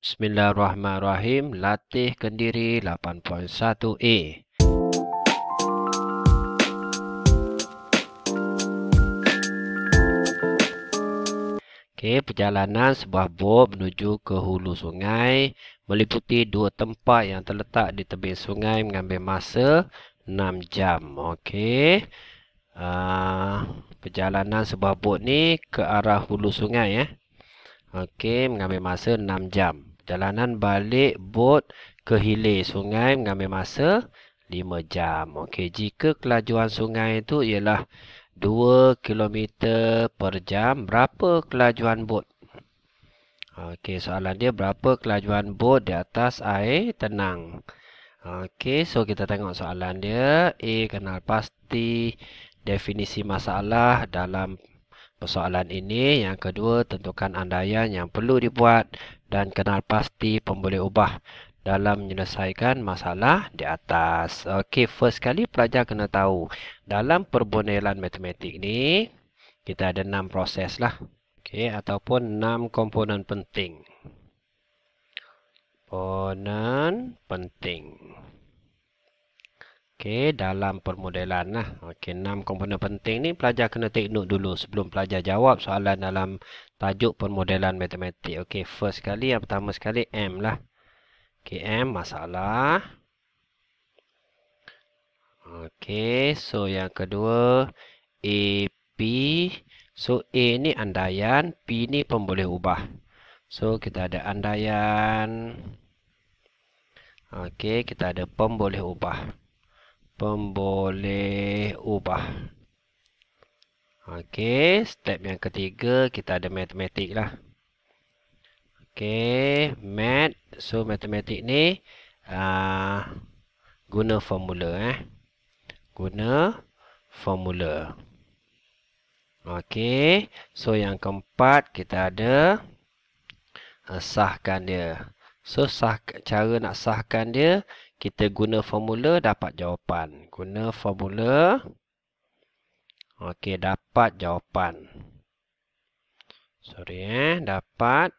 Bismillahirrahmanirrahim. Latih Kendiri 8.1A. Okey, perjalanan sebuah bot menuju ke hulu sungai meliputi dua tempat yang terletak di tebing sungai mengambil masa 6 jam. Okey. Uh, perjalanan sebuah bot ni ke arah hulu sungai eh. Okey, mengambil masa 6 jam. Perjalanan balik bot ke hilir sungai mengambil masa 5 jam. Okey, jika kelajuan sungai itu ialah 2 km per jam, berapa kelajuan bot? Okey, soalan dia berapa kelajuan bot di atas air tenang? Okey, so kita tengok soalan dia. A, kenal pasti definisi masalah dalam persoalan ini. Yang kedua, tentukan andaian yang perlu dibuat dan kenal pasti pemboleh ubah dalam menyelesaikan masalah di atas. Okey, first kali pelajar kena tahu dalam perbonelan matematik ni kita ada enam proses lah. Okey, ataupun enam Komponen penting. Komponen penting. Okey, dalam permodelan lah. Okey, enam komponen penting ni pelajar kena take note dulu sebelum pelajar jawab soalan dalam tajuk permodelan matematik. Okey, first sekali, yang pertama sekali M lah. Okey, M masalah. Okey, so yang kedua A, P. So, A ni andaian, P ni pemboleh ubah. So, kita ada andaian. Okey, kita ada pemboleh ubah pemboleh ubah. Okey, step yang ketiga kita ada matematik lah. Okey, mat. So, matematik ni uh, guna formula eh. Guna formula. Okey, so yang keempat kita ada eh, sahkan dia. So, sah, cara nak sahkan dia, kita guna formula dapat jawapan. Guna formula. Okey, dapat jawapan. Sorry eh, dapat.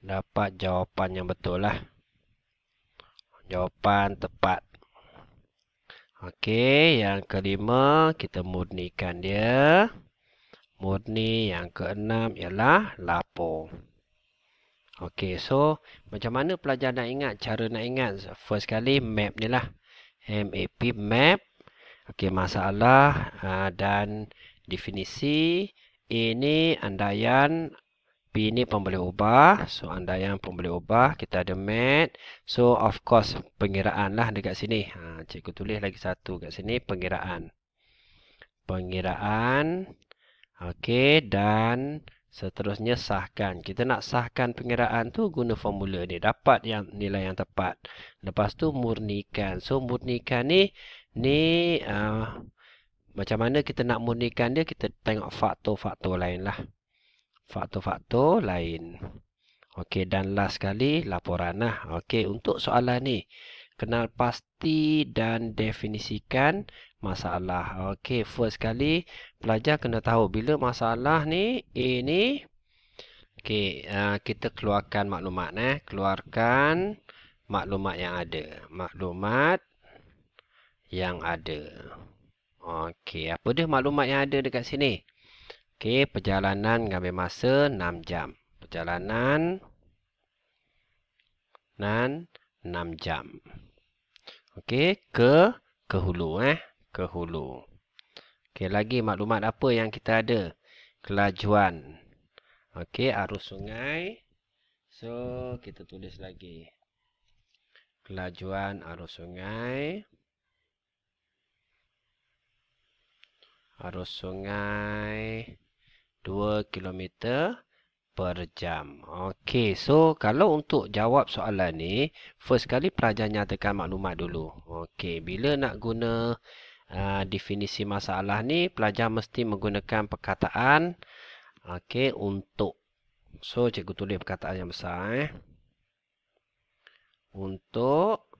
Dapat jawapan yang betul lah. Jawapan tepat. Okey, yang kelima kita murnikan dia. Murni yang keenam ialah lapor. Okey, so macam mana pelajar nak ingat? Cara nak ingat, first kali map ni lah. MAP map. Okey, masalah uh, dan definisi. A ni andaian. B ni pemboleh ubah. So, andaian pemboleh ubah. Kita ada map. So, of course, pengiraan lah dekat sini. Ha, cikgu tulis lagi satu dekat sini. Pengiraan. Pengiraan. Okey, dan Seterusnya sahkan. Kita nak sahkan pengiraan tu guna formula ni. Dapat yang nilai yang tepat. Lepas tu murnikan. So murnikan ni, ni uh, macam mana kita nak murnikan dia, kita tengok faktor-faktor lain lah. Faktor-faktor lain. Okey, dan last sekali laporan lah. Okey, untuk soalan ni kenal pasti dan definisikan masalah. Okey, first kali pelajar kena tahu bila masalah ni ini. okey, uh, kita keluarkan maklumat eh, keluarkan maklumat yang ada. Maklumat yang ada. Okey, apa dia maklumat yang ada dekat sini? Okey, perjalanan mengambil masa 6 jam. Perjalanan 6 6 jam. Okey, ke ke hulu eh, ke hulu. Okey, lagi maklumat apa yang kita ada? Kelajuan. Okey, arus sungai. So, kita tulis lagi. Kelajuan arus sungai. Arus sungai 2 kilometer per jam. Okey, so kalau untuk jawab soalan ni, first kali pelajar nyatakan maklumat dulu. Okey, bila nak guna uh, definisi masalah ni, pelajar mesti menggunakan perkataan okey untuk. So cikgu tulis perkataan yang besar eh. Untuk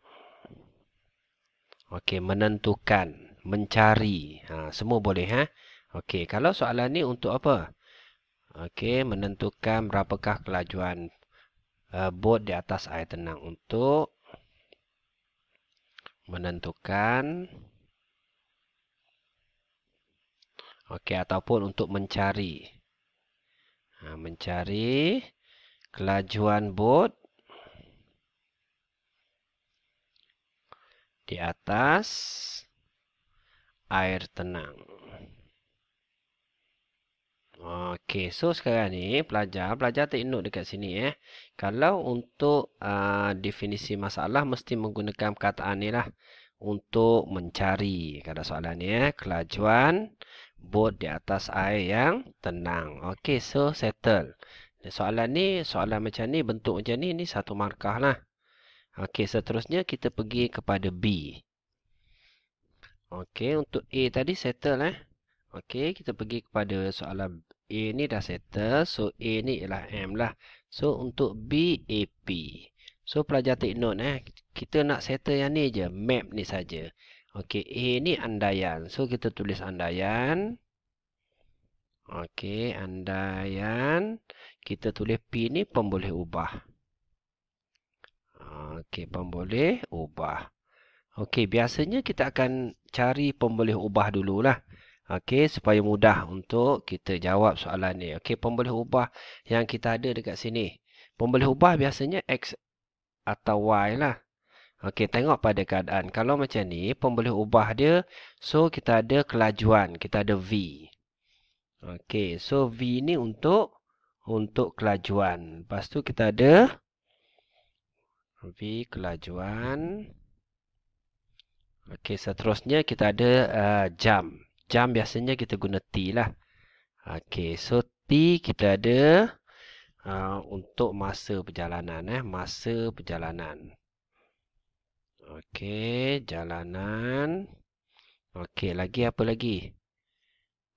okey menentukan, mencari. Ha, semua boleh eh. Okey, kalau soalan ni untuk apa? Okey, menentukan berapakah kelajuan uh, bot di atas air tenang untuk menentukan Okey, ataupun untuk mencari ha, mencari kelajuan bot di atas air tenang. Okey, so sekarang ni pelajar, pelajar take note dekat sini eh. Kalau untuk uh, definisi masalah mesti menggunakan perkataan ni lah. Untuk mencari, kata soalan ni eh. Kelajuan, bot di atas air yang tenang. Okey, so settle. Soalan ni, soalan macam ni, bentuk macam ni, ni satu markah lah. Okey, seterusnya kita pergi kepada B. Okey, untuk A tadi settle eh. Okey, kita pergi kepada soalan A ni dah settle. So, A ni ialah M lah. So, untuk B, AP. So, pelajar take note eh. Kita nak settle yang ni je. Map ni saja. Okey, A ni andaian. So, kita tulis andaian. Okey, andaian. Kita tulis P ni pemboleh ubah. Okey, pemboleh ubah. Okey, biasanya kita akan cari pemboleh ubah dululah. lah. Okey, supaya mudah untuk kita jawab soalan ni. Okey, pemboleh ubah yang kita ada dekat sini. Pemboleh ubah biasanya X atau Y lah. Okey, tengok pada keadaan. Kalau macam ni, pemboleh ubah dia. So, kita ada kelajuan. Kita ada V. Okey, so V ni untuk untuk kelajuan. Lepas tu kita ada V kelajuan. Okey, seterusnya kita ada uh, eh, jam. Jam jam biasanya kita guna T lah. Okey, so T kita ada uh, untuk masa perjalanan eh, masa perjalanan. Okey, jalanan. Okey, lagi apa lagi?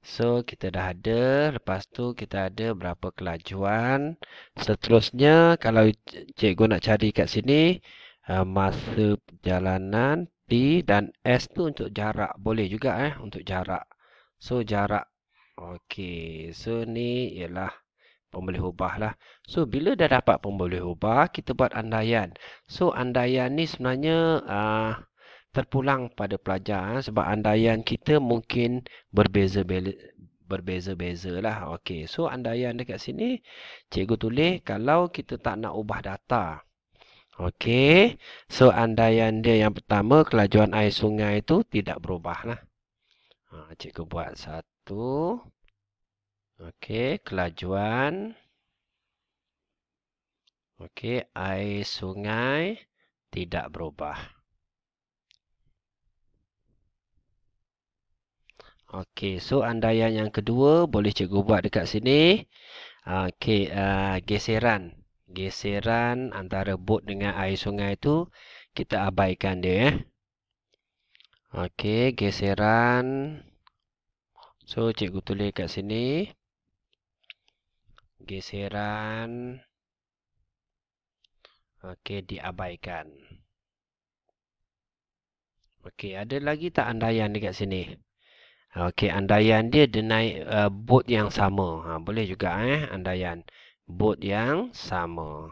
So, kita dah ada. Lepas tu, kita ada berapa kelajuan. Seterusnya, kalau cikgu nak cari kat sini, uh, masa perjalanan D dan S tu untuk jarak. Boleh juga eh untuk jarak. So jarak. Okey. So ni ialah pemboleh ubah lah. So bila dah dapat pemboleh ubah, kita buat andaian. So andaian ni sebenarnya uh, terpulang pada pelajar. Eh? Sebab andaian kita mungkin berbeza-beza berbeza lah. Okey. So andaian dekat sini, cikgu tulis kalau kita tak nak ubah data. Okey. So andaian dia yang pertama kelajuan air sungai itu tidak berubah lah. Ha, cikgu buat satu. Okey, kelajuan. Okey, air sungai tidak berubah. Okey, so andaian yang kedua boleh cikgu buat dekat sini. Okey, uh, geseran geseran antara bot dengan air sungai tu kita abaikan dia eh. Okey, geseran. So cikgu tulis kat sini. Geseran. Okey, diabaikan. Okey, ada lagi tak andaian dekat sini? Okey, andaian dia dia naik uh, bot yang sama. Ha, boleh juga eh andaian. Boot yang sama.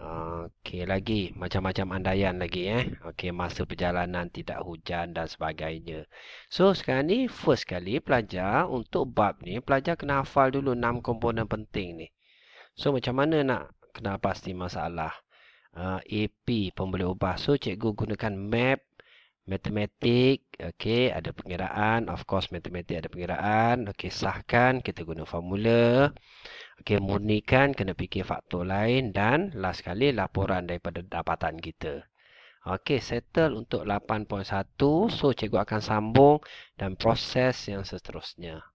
Okey lagi macam-macam andaian lagi eh. Okey masa perjalanan tidak hujan dan sebagainya. So sekarang ni first kali pelajar untuk bab ni pelajar kena hafal dulu enam komponen penting ni. So macam mana nak kena pasti masalah? Uh, eh, AP pembeli ubah. So cikgu gunakan map matematik okey ada pengiraan of course matematik ada pengiraan okey sahkan kita guna formula okey murnikan kena fikir faktor lain dan last sekali laporan daripada dapatan kita okey settle untuk 8.1 so cikgu akan sambung dan proses yang seterusnya